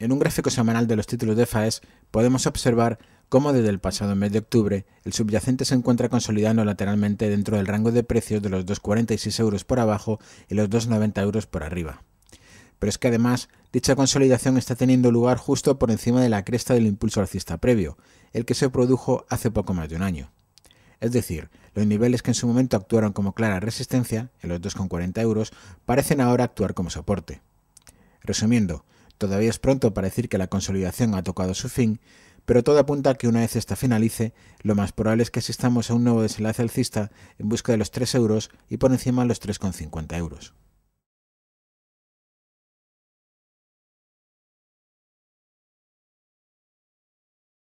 En un gráfico semanal de los títulos de FAES podemos observar cómo desde el pasado mes de octubre el subyacente se encuentra consolidando lateralmente dentro del rango de precios de los 2,46 euros por abajo y los 2,90 euros por arriba. Pero es que además dicha consolidación está teniendo lugar justo por encima de la cresta del impulso alcista previo, el que se produjo hace poco más de un año. Es decir, los niveles que en su momento actuaron como clara resistencia, en los 2,40 euros, parecen ahora actuar como soporte. Resumiendo, Todavía es pronto para decir que la consolidación ha tocado su fin, pero todo apunta a que una vez esta finalice, lo más probable es que asistamos a un nuevo desenlace alcista en busca de los 3 euros y por encima los 3,50 euros.